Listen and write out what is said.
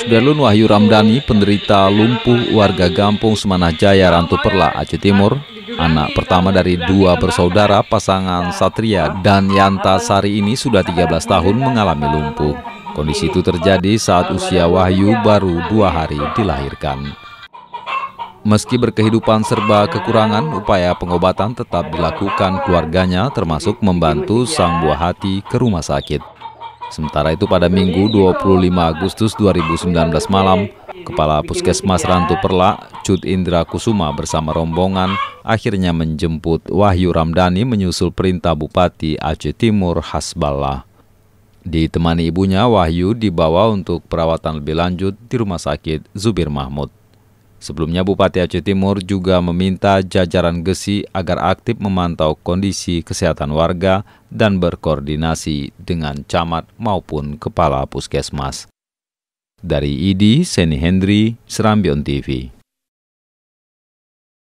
Sudarlun Wahyu Ramdhani, penderita lumpuh warga Gampung Semanah Jaya Rantu Perla, Aceh Timur, anak pertama dari dua bersaudara pasangan Satria dan Yanta Sari ini sudah 13 tahun mengalami lumpuh. Kondisi itu terjadi saat usia Wahyu baru dua hari dilahirkan. Meski berkehidupan serba kekurangan, upaya pengobatan tetap dilakukan keluarganya termasuk membantu sang buah hati ke rumah sakit. Sementara itu pada Minggu 25 Agustus 2019 malam, Kepala Puskesmas Rantu Perla, Cut Indra Kusuma bersama rombongan akhirnya menjemput Wahyu Ramdhani menyusul perintah Bupati Aceh Timur Hasballah. Ditemani ibunya, Wahyu dibawa untuk perawatan lebih lanjut di Rumah Sakit Zubir Mahmud. Sebelumnya Bupati Aceh Timur juga meminta jajaran Gesi agar aktif memantau kondisi kesehatan warga dan berkoordinasi dengan camat maupun kepala puskesmas. Dari ID Seni Hendri, Serambion TV.